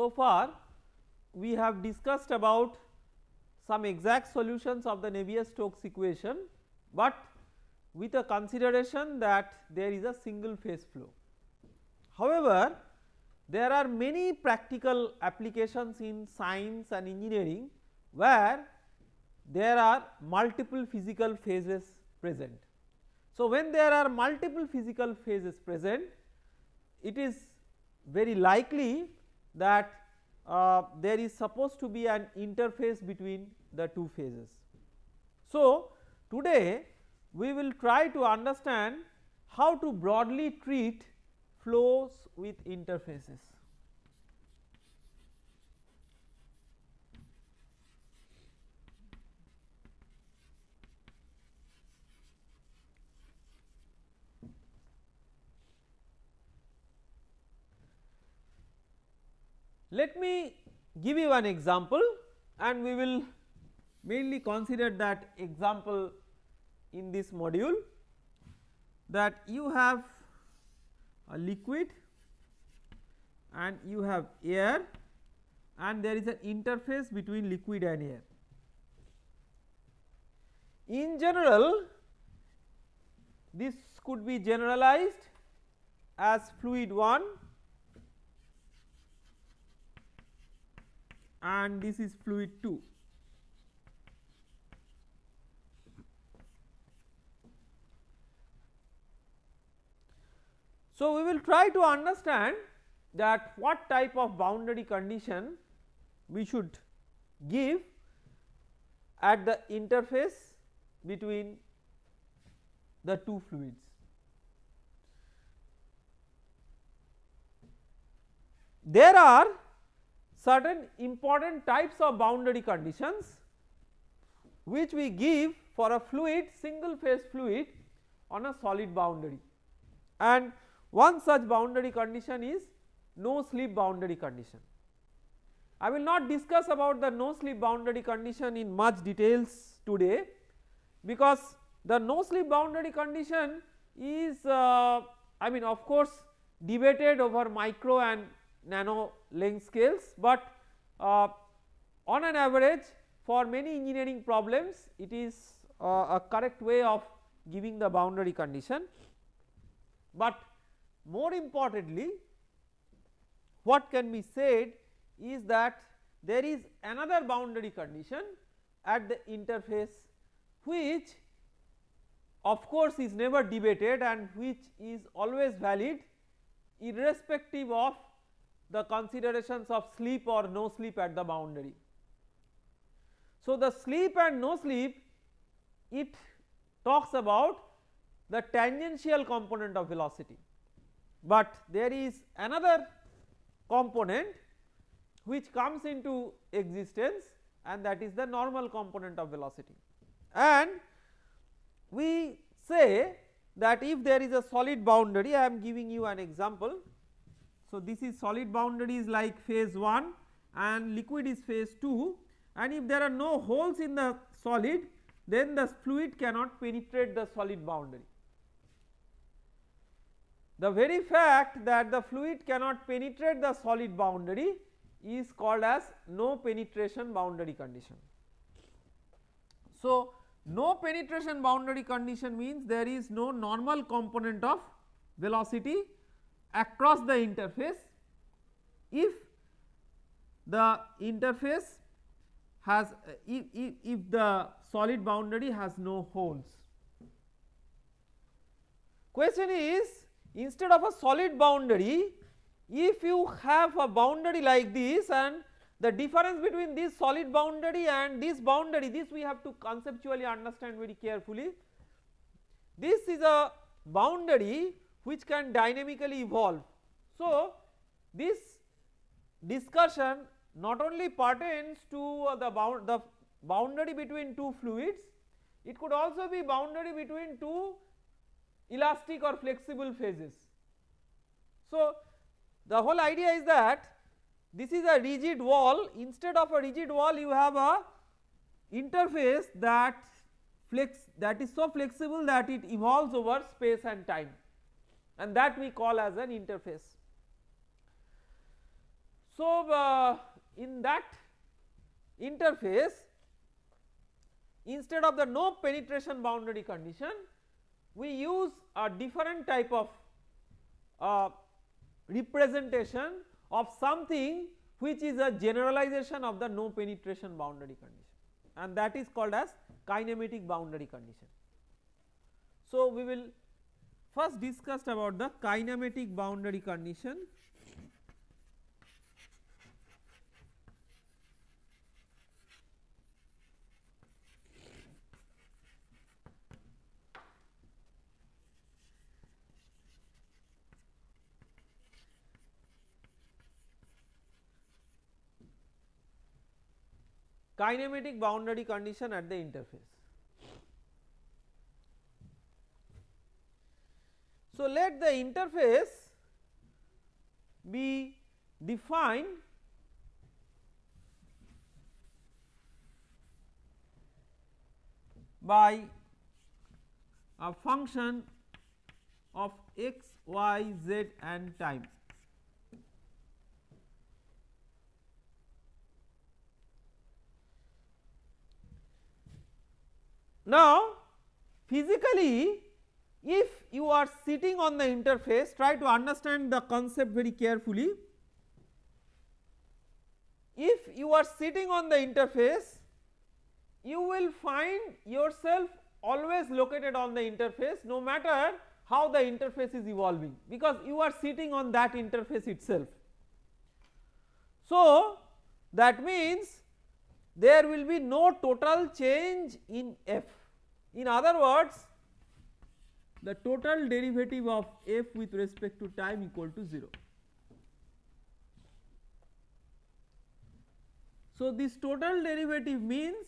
So far we have discussed about some exact solutions of the Navier-Stokes equation, but with a consideration that there is a single phase flow. However, there are many practical applications in science and engineering where there are multiple physical phases present. So, when there are multiple physical phases present, it is very likely that uh, there is supposed to be an interface between the two phases. So, today we will try to understand how to broadly treat flows with interfaces. Let me give you an example and we will mainly consider that example in this module that you have a liquid and you have air and there is an interface between liquid and air. In general this could be generalized as fluid 1 and this is fluid 2. So, we will try to understand that what type of boundary condition we should give at the interface between the two fluids. There are certain important types of boundary conditions which we give for a fluid single phase fluid on a solid boundary and one such boundary condition is no slip boundary condition. I will not discuss about the no slip boundary condition in much details today because the no slip boundary condition is uh, I mean of course debated over micro and nano length scales, but uh, on an average for many engineering problems it is uh, a correct way of giving the boundary condition. But more importantly what can be said is that there is another boundary condition at the interface which of course is never debated and which is always valid irrespective of the considerations of sleep or no sleep at the boundary. So, the sleep and no sleep it talks about the tangential component of velocity, but there is another component which comes into existence and that is the normal component of velocity. And we say that if there is a solid boundary I am giving you an example so, this is solid boundary is like phase 1 and liquid is phase 2 and if there are no holes in the solid then the fluid cannot penetrate the solid boundary. The very fact that the fluid cannot penetrate the solid boundary is called as no penetration boundary condition. So, no penetration boundary condition means there is no normal component of velocity across the interface if the interface has if, if, if the solid boundary has no holes. Question is instead of a solid boundary if you have a boundary like this and the difference between this solid boundary and this boundary this we have to conceptually understand very carefully. This is a boundary which can dynamically evolve. So, this discussion not only pertains to uh, the, bound, the boundary between two fluids, it could also be boundary between two elastic or flexible phases. So, the whole idea is that this is a rigid wall instead of a rigid wall you have a interface that flex that is so flexible that it evolves over space and time and that we call as an interface. So, uh, in that interface instead of the no penetration boundary condition we use a different type of uh, representation of something which is a generalization of the no penetration boundary condition and that is called as kinematic boundary condition. So, we will first discussed about the kinematic boundary condition kinematic boundary condition at the interface. So, let the interface be defined by a function of x, y, z and time. Now, physically if you are sitting on the interface try to understand the concept very carefully if you are sitting on the interface you will find yourself always located on the interface no matter how the interface is evolving because you are sitting on that interface itself. So, that means there will be no total change in f in other words the total derivative of f with respect to time equal to 0. So, this total derivative means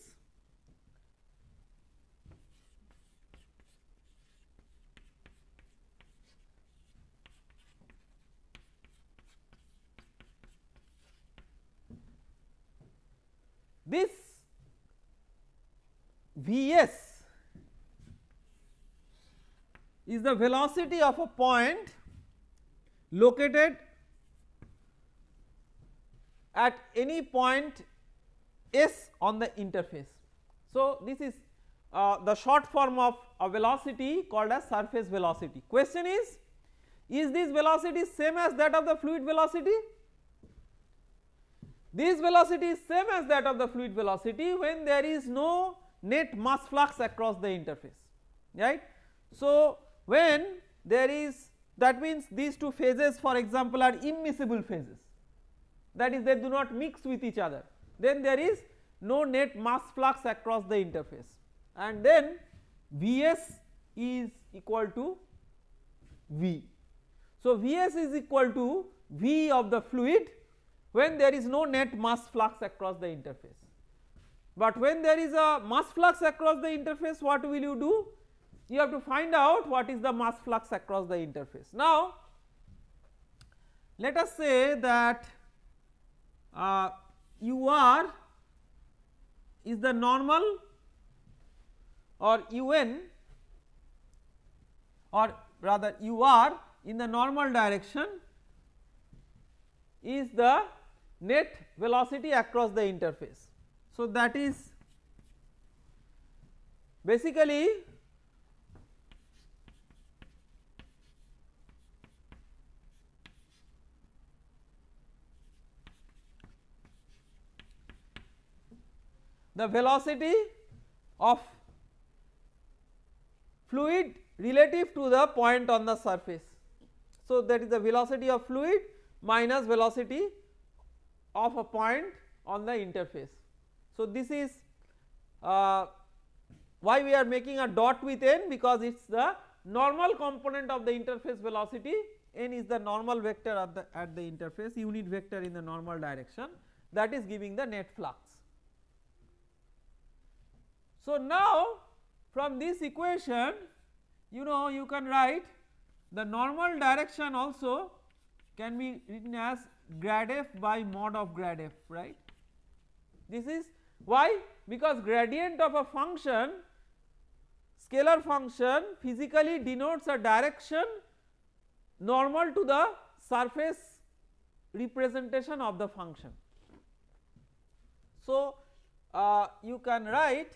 this V s is the velocity of a point located at any point s on the interface. So, this is uh, the short form of a velocity called as surface velocity. Question is, is this velocity same as that of the fluid velocity? This velocity is same as that of the fluid velocity when there is no net mass flux across the interface, right. So, when there is that means these two phases for example are immiscible phases that is they do not mix with each other then there is no net mass flux across the interface and then Vs is equal to V. So, Vs is equal to V of the fluid when there is no net mass flux across the interface. But when there is a mass flux across the interface what will you do? you have to find out what is the mass flux across the interface. Now, let us say that uh, u r is the normal or u n or rather u r in the normal direction is the net velocity across the interface. So, that is basically the velocity of fluid relative to the point on the surface. So, that is the velocity of fluid minus velocity of a point on the interface. So, this is uh, why we are making a dot with n because it is the normal component of the interface velocity n is the normal vector at the, at the interface unit vector in the normal direction that is giving the net flux. So, now from this equation you know you can write the normal direction also can be written as grad f by mod of grad f right. This is why because gradient of a function scalar function physically denotes a direction normal to the surface representation of the function. So, uh, you can write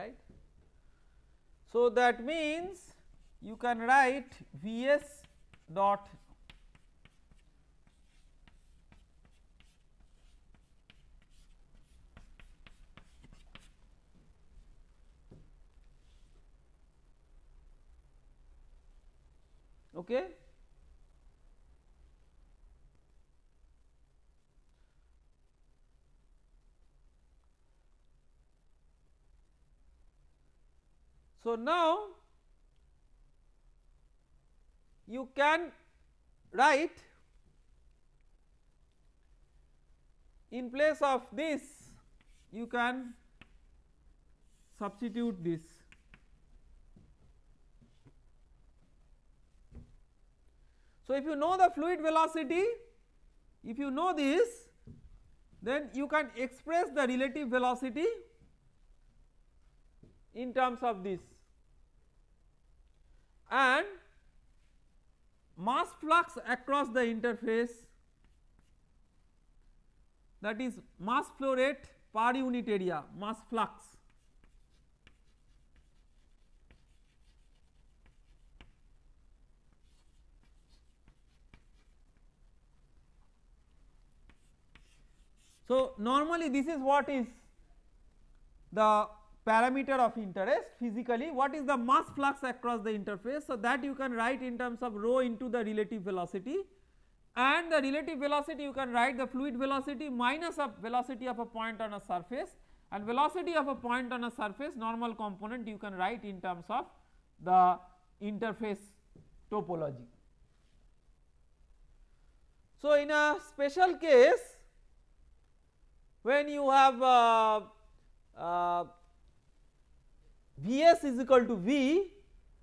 right. So, that means you can write V s dot okay So, now you can write in place of this you can substitute this So, if you know the fluid velocity if you know this then you can express the relative velocity in terms of this and mass flux across the interface that is mass flow rate per unit area mass flux. So, normally this is what is the parameter of interest physically what is the mass flux across the interface. So, that you can write in terms of rho into the relative velocity and the relative velocity you can write the fluid velocity minus a velocity of a point on a surface and velocity of a point on a surface normal component you can write in terms of the interface topology. So, in a special case when you have uh, uh, Vs is equal to V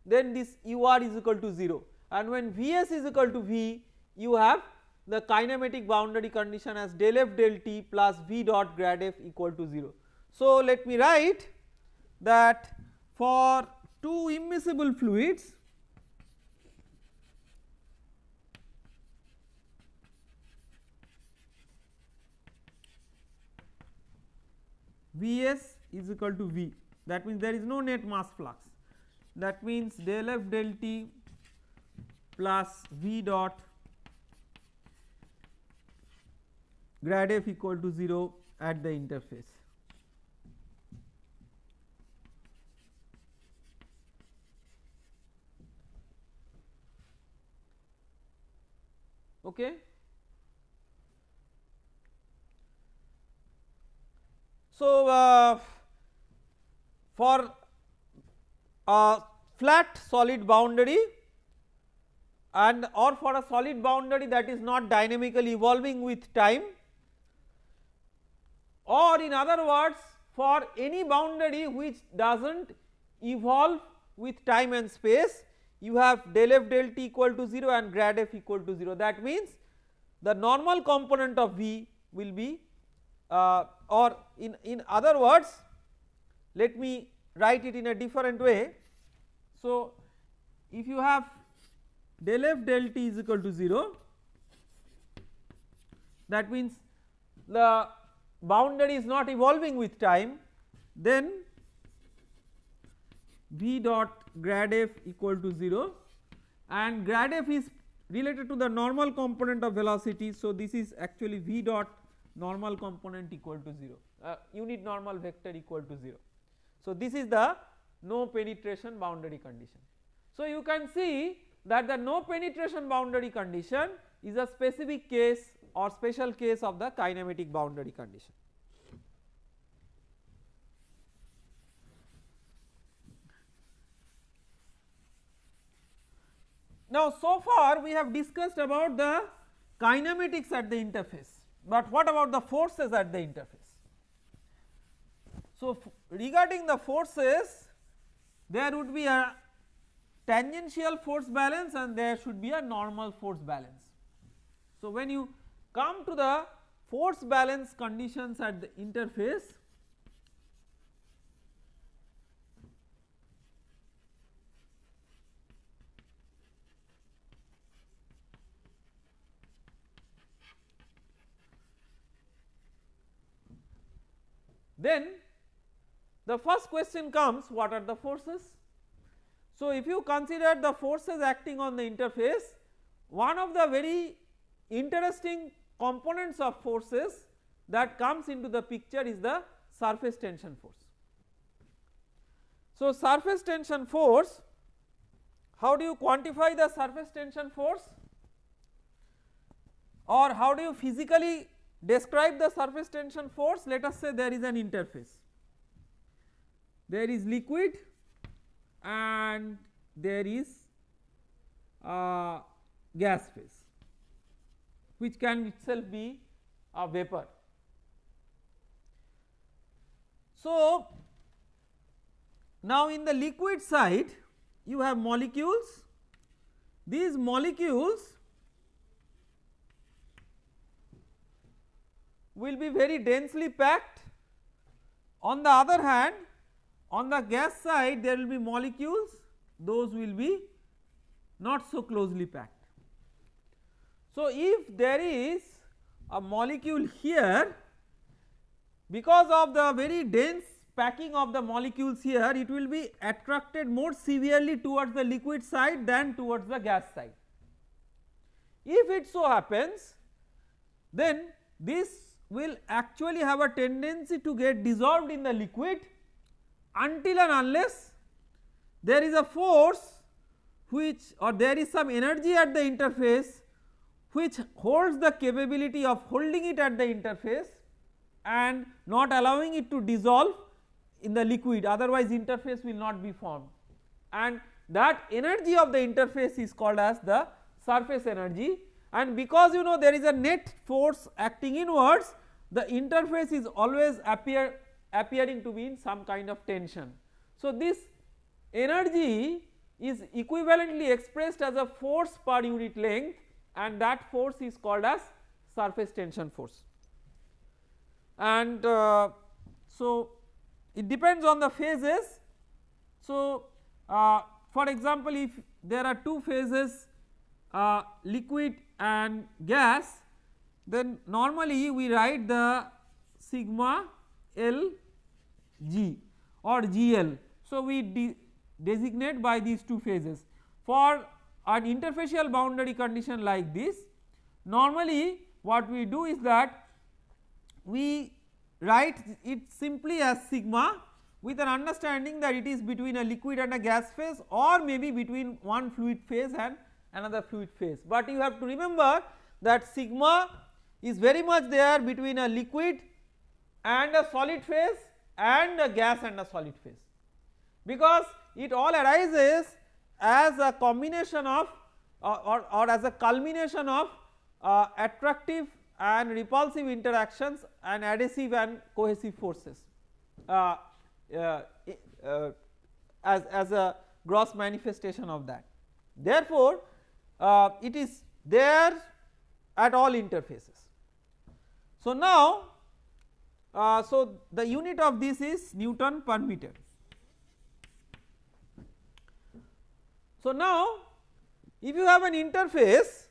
then this UR is equal to 0 and when Vs is equal to V you have the kinematic boundary condition as del f del t plus V dot grad f equal to 0. So, let me write that for two immiscible fluids Vs is equal to V that means there is no net mass flux that means del f del t plus v dot grad f equal to 0 at the interface. Okay. So, uh, for a flat solid boundary and or for a solid boundary that is not dynamically evolving with time or in other words for any boundary which does not evolve with time and space you have del f del t equal to 0 and grad f equal to 0 that means the normal component of V will be uh, or in, in other words let me write it in a different way. So, if you have del f del t is equal to 0 that means the boundary is not evolving with time then v dot grad f equal to 0 and grad f is related to the normal component of velocity. So, this is actually v dot normal component equal to 0 uh, unit normal vector equal to 0. So, this is the no penetration boundary condition. So, you can see that the no penetration boundary condition is a specific case or special case of the kinematic boundary condition. Now, so far we have discussed about the kinematics at the interface, but what about the forces at the interface? So, regarding the forces there would be a tangential force balance and there should be a normal force balance. So, when you come to the force balance conditions at the interface then the first question comes what are the forces? So, if you consider the forces acting on the interface, one of the very interesting components of forces that comes into the picture is the surface tension force. So, surface tension force, how do you quantify the surface tension force or how do you physically describe the surface tension force? Let us say there is an interface there is liquid and there is uh, gas phase which can itself be a vapor. So, now in the liquid side you have molecules, these molecules will be very densely packed. On the other hand on the gas side there will be molecules those will be not so closely packed. So, if there is a molecule here because of the very dense packing of the molecules here it will be attracted more severely towards the liquid side than towards the gas side. If it so happens then this will actually have a tendency to get dissolved in the liquid until and unless there is a force which or there is some energy at the interface which holds the capability of holding it at the interface and not allowing it to dissolve in the liquid otherwise interface will not be formed and that energy of the interface is called as the surface energy and because you know there is a net force acting inwards the interface is always appear appearing to be in some kind of tension. So, this energy is equivalently expressed as a force per unit length and that force is called as surface tension force. And uh, so, it depends on the phases. So, uh, for example, if there are two phases uh, liquid and gas then normally we write the sigma L G or GL. So, we de designate by these two phases. For an interfacial boundary condition like this normally what we do is that we write it simply as sigma with an understanding that it is between a liquid and a gas phase or maybe between one fluid phase and another fluid phase. But you have to remember that sigma is very much there between a liquid and a solid phase and a gas and a solid phase because it all arises as a combination of or, or, or as a culmination of uh, attractive and repulsive interactions and adhesive and cohesive forces uh, uh, uh as, as a gross manifestation of that. Therefore, uh, it is there at all interfaces. So, now uh, so, the unit of this is Newton per meter. So, now if you have an interface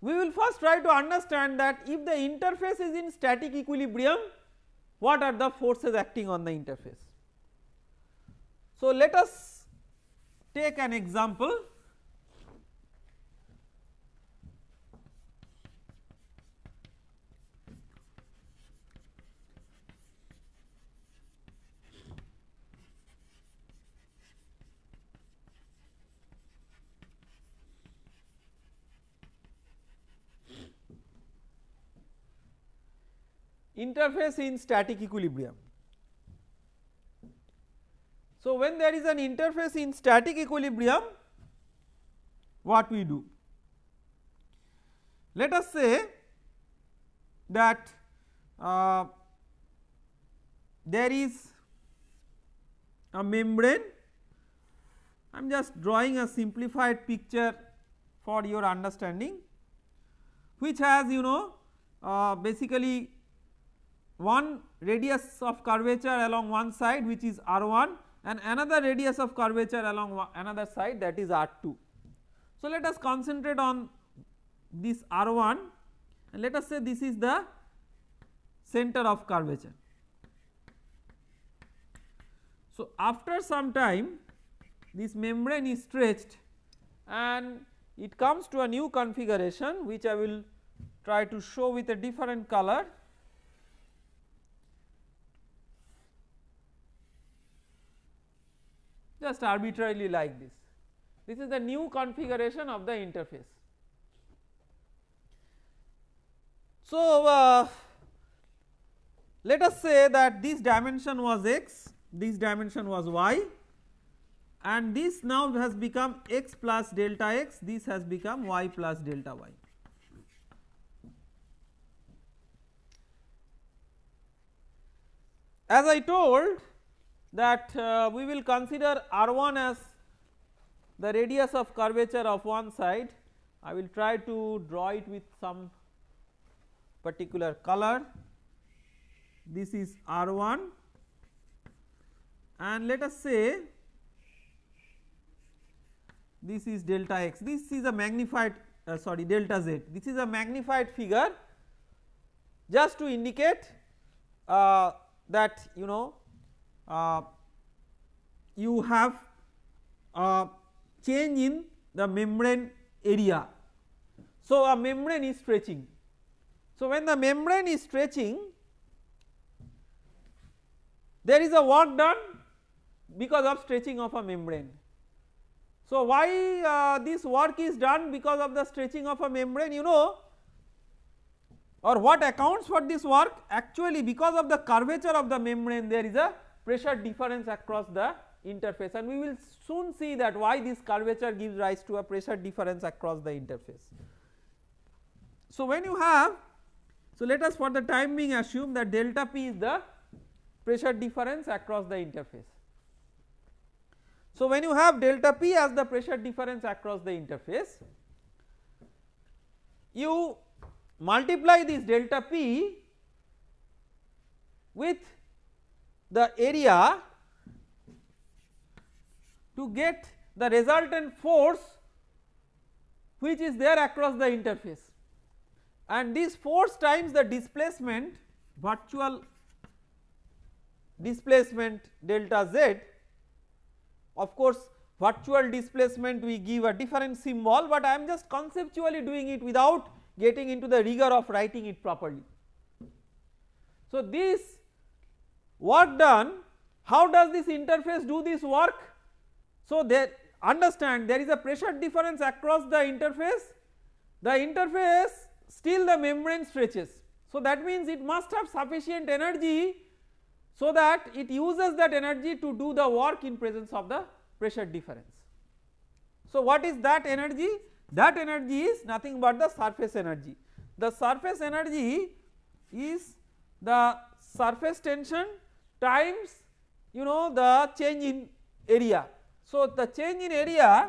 we will first try to understand that if the interface is in static equilibrium what are the forces acting on the interface. So, let us take an example interface in static equilibrium. So, when there is an interface in static equilibrium what we do? Let us say that uh, there is a membrane I am just drawing a simplified picture for your understanding which has you know uh, basically one radius of curvature along one side which is R1 and another radius of curvature along another side that is R2. So, let us concentrate on this R1 and let us say this is the center of curvature. So, after some time this membrane is stretched and it comes to a new configuration which I will try to show with a different color just arbitrarily like this. This is the new configuration of the interface. So, uh, let us say that this dimension was x, this dimension was y and this now has become x plus delta x, this has become y plus delta y. As I told that uh, we will consider R1 as the radius of curvature of one side. I will try to draw it with some particular color. This is R1 and let us say this is delta x, this is a magnified uh, sorry delta z, this is a magnified figure just to indicate uh, that you know uh, you have a uh, change in the membrane area. So, a membrane is stretching. So, when the membrane is stretching there is a work done because of stretching of a membrane. So, why uh, this work is done because of the stretching of a membrane you know or what accounts for this work actually because of the curvature of the membrane there is a pressure difference across the interface and we will soon see that why this curvature gives rise to a pressure difference across the interface. So, when you have so let us for the time being assume that delta p is the pressure difference across the interface. So, when you have delta p as the pressure difference across the interface you multiply this delta p with the area to get the resultant force which is there across the interface and this force times the displacement virtual displacement delta z of course virtual displacement we give a different symbol but I am just conceptually doing it without getting into the rigor of writing it properly. So, this work done how does this interface do this work? So, they understand there is a pressure difference across the interface the interface still the membrane stretches. So, that means it must have sufficient energy so that it uses that energy to do the work in presence of the pressure difference. So, what is that energy? That energy is nothing but the surface energy. The surface energy is the surface tension times you know the change in area. So, the change in area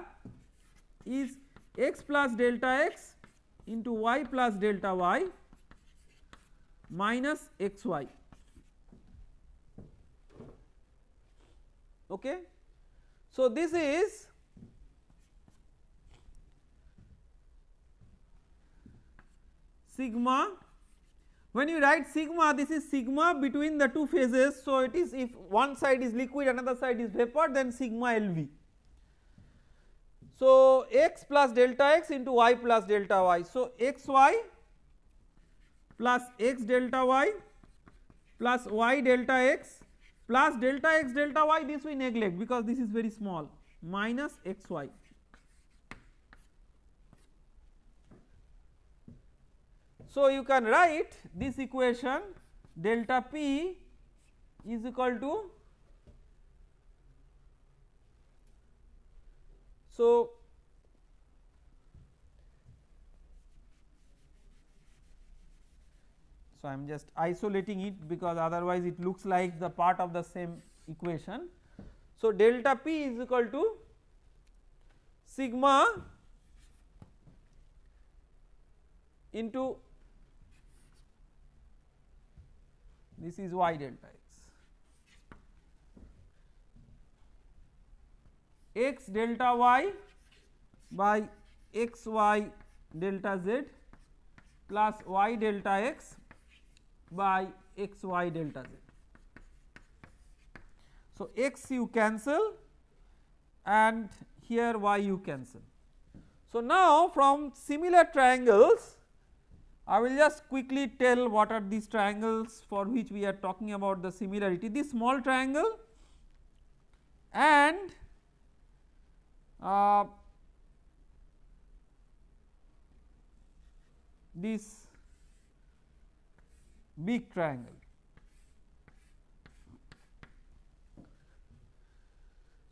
is x plus delta x into y plus delta y minus xy okay. So, this is sigma when you write sigma, this is sigma between the two phases. So, it is if one side is liquid, another side is vapor, then sigma LV. So, x plus delta x into y plus delta y. So, xy plus x delta y plus y delta x plus delta x delta y this we neglect because this is very small minus xy. So, you can write this equation delta p is equal to so so I am just isolating it because otherwise it looks like the part of the same equation. So, delta p is equal to sigma into this is y delta x. x delta y by x y delta z plus y delta x by x y delta z. So, x you cancel and here y you cancel. So, now from similar triangles I will just quickly tell what are these triangles for which we are talking about the similarity. This small triangle and uh, this big triangle.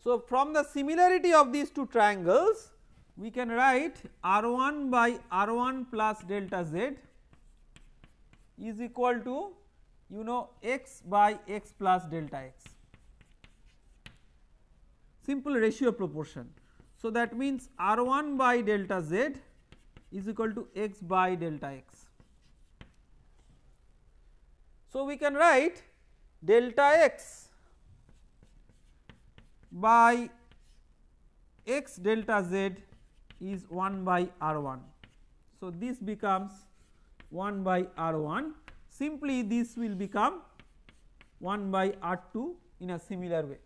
So, from the similarity of these two triangles we can write r 1 by r 1 plus delta z is equal to you know x by x plus delta x simple ratio proportion. So, that means R 1 by delta z is equal to x by delta x. So, we can write delta x by x delta z is 1 by R 1. So, this becomes 1 by R1 simply this will become 1 by R2 in a similar way.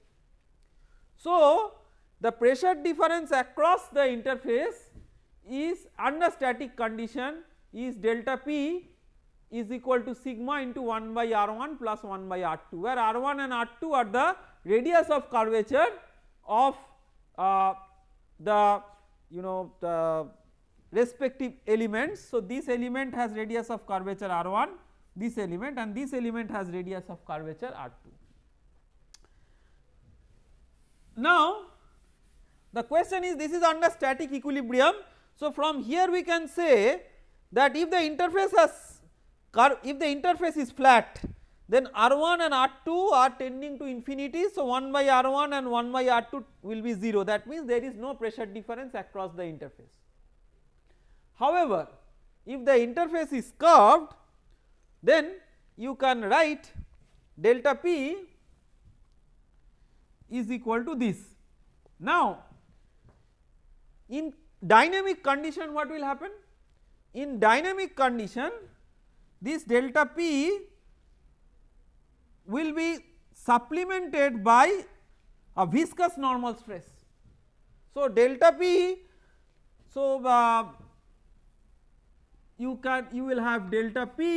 So, the pressure difference across the interface is under static condition is delta P is equal to sigma into 1 by R1 plus 1 by R2 where R1 and R2 are the radius of curvature of uh, the you know the respective elements. So, this element has radius of curvature r 1 this element and this element has radius of curvature r 2. Now, the question is this is under static equilibrium. So, from here we can say that if the interface has curve if the interface is flat then r 1 and r 2 are tending to infinity. So, 1 by r 1 and 1 by r 2 will be 0 that means there is no pressure difference across the interface. However, if the interface is curved then you can write delta p is equal to this. Now in dynamic condition what will happen? In dynamic condition this delta p will be supplemented by a viscous normal stress. So delta p so uh, you can you will have delta p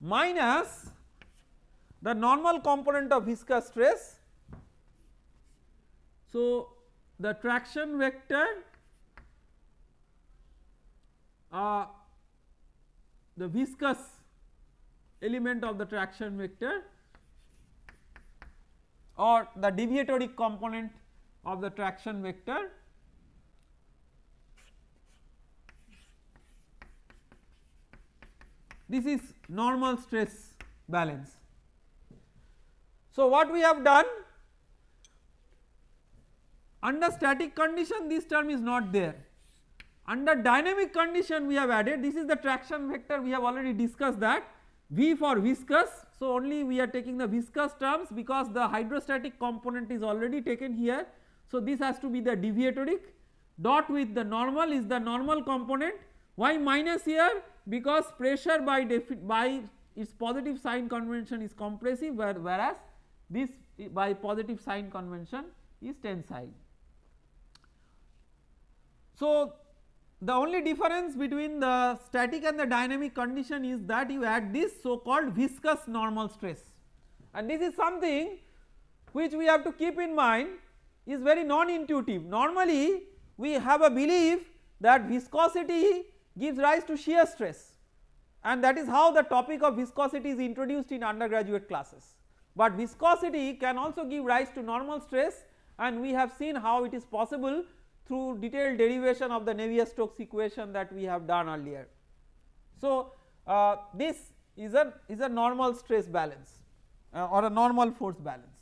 minus the normal component of viscous stress. So, the traction vector uh, the viscous element of the traction vector or the deviatoric component of the traction vector this is normal stress balance. So, what we have done under static condition this term is not there under dynamic condition we have added this is the traction vector we have already discussed that V for viscous. So, only we are taking the viscous terms because the hydrostatic component is already taken here. So, this has to be the deviatoric dot with the normal is the normal component y minus here because pressure by, by its positive sign convention is compressive where, whereas this by positive sign convention is tensile. So, the only difference between the static and the dynamic condition is that you add this so called viscous normal stress and this is something which we have to keep in mind is very non intuitive. Normally we have a belief that viscosity gives rise to shear stress and that is how the topic of viscosity is introduced in undergraduate classes. But viscosity can also give rise to normal stress and we have seen how it is possible through detailed derivation of the Navier-Stokes equation that we have done earlier. So, uh, this is a is a normal stress balance uh, or a normal force balance.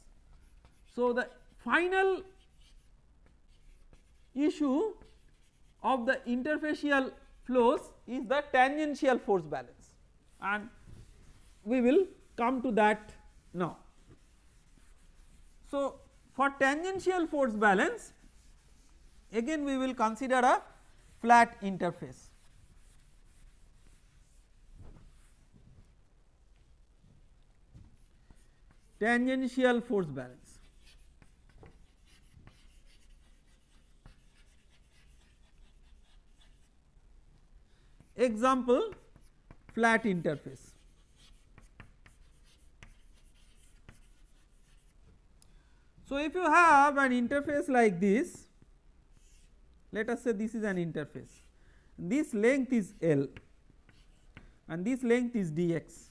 So, the final issue of the interfacial flows is the tangential force balance and we will come to that now. So, for tangential force balance again we will consider a flat interface. Tangential force balance. example flat interface. So, if you have an interface like this let us say this is an interface this length is L and this length is dx.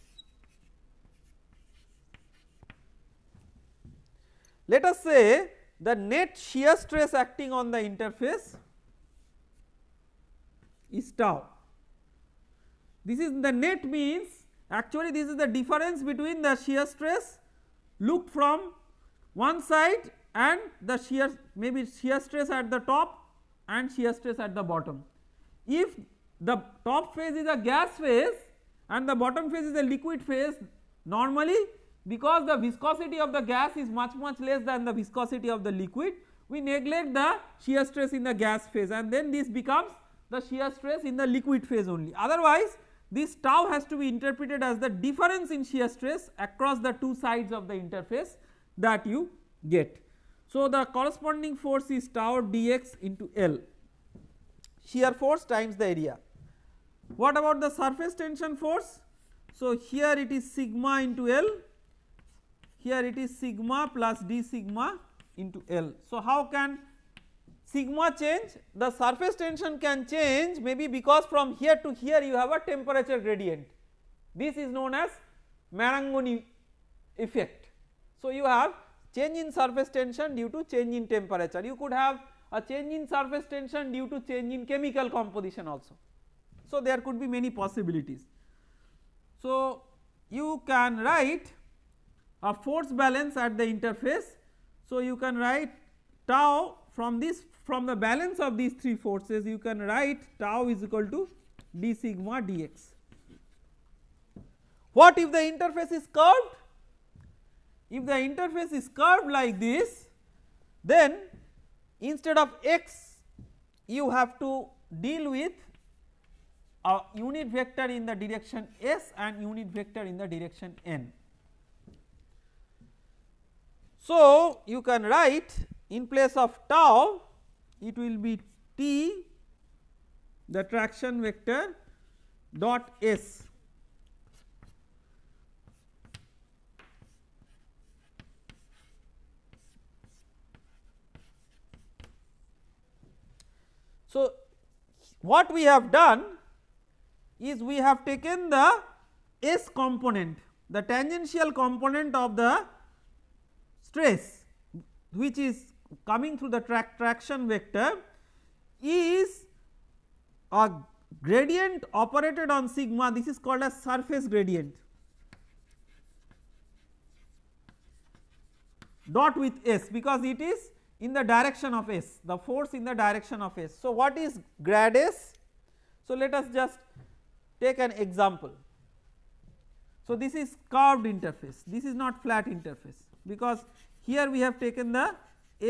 Let us say the net shear stress acting on the interface is tau this is the net means actually this is the difference between the shear stress looked from one side and the shear maybe shear stress at the top and shear stress at the bottom. If the top phase is a gas phase and the bottom phase is a liquid phase normally because the viscosity of the gas is much much less than the viscosity of the liquid we neglect the shear stress in the gas phase and then this becomes the shear stress in the liquid phase only otherwise this tau has to be interpreted as the difference in shear stress across the two sides of the interface that you get. So, the corresponding force is tau dx into L shear force times the area. What about the surface tension force? So, here it is sigma into L here it is sigma plus d sigma into L. So, how can sigma change the surface tension can change maybe because from here to here you have a temperature gradient. This is known as Marangoni effect. So, you have change in surface tension due to change in temperature. You could have a change in surface tension due to change in chemical composition also. So, there could be many possibilities. So, you can write a force balance at the interface. So, you can write tau from this from the balance of these three forces you can write tau is equal to d sigma dx. What if the interface is curved? If the interface is curved like this then instead of x you have to deal with a unit vector in the direction s and unit vector in the direction n. So, you can write in place of tau it will be T the traction vector dot S. So, what we have done is we have taken the S component the tangential component of the stress which is coming through the tra traction vector is a gradient operated on sigma this is called a surface gradient dot with s because it is in the direction of s the force in the direction of s. So, what is grad s? So, let us just take an example. So, this is curved interface this is not flat interface because here we have taken the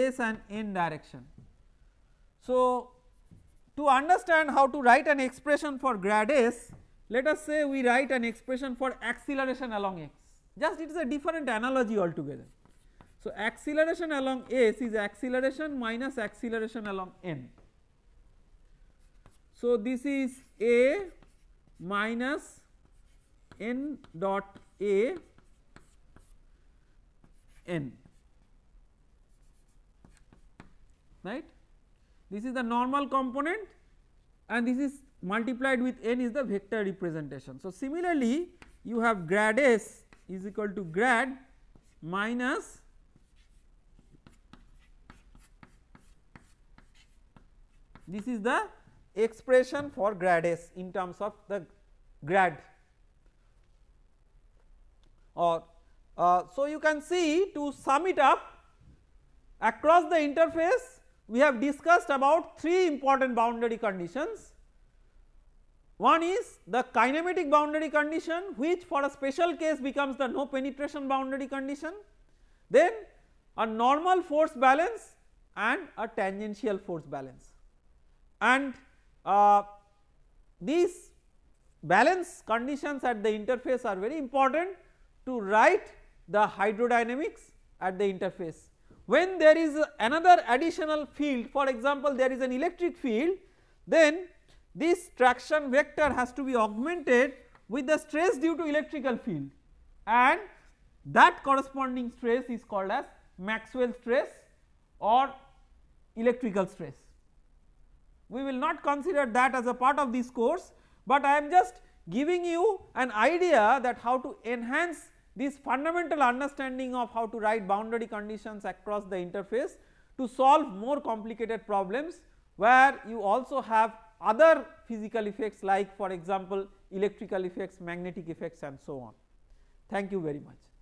s and n direction. So, to understand how to write an expression for grad s, let us say we write an expression for acceleration along x, just it is a different analogy altogether. So, acceleration along s is acceleration minus acceleration along n. So, this is a minus n dot a n. right. This is the normal component and this is multiplied with n is the vector representation. So, similarly you have grad s is equal to grad minus this is the expression for grad s in terms of the grad or uh, so you can see to sum it up across the interface we have discussed about three important boundary conditions. One is the kinematic boundary condition which for a special case becomes the no penetration boundary condition, then a normal force balance and a tangential force balance. And uh, these balance conditions at the interface are very important to write the hydrodynamics at the interface when there is another additional field for example there is an electric field then this traction vector has to be augmented with the stress due to electrical field and that corresponding stress is called as Maxwell stress or electrical stress. We will not consider that as a part of this course, but I am just giving you an idea that how to enhance this fundamental understanding of how to write boundary conditions across the interface to solve more complicated problems where you also have other physical effects like for example electrical effects, magnetic effects and so on. Thank you very much.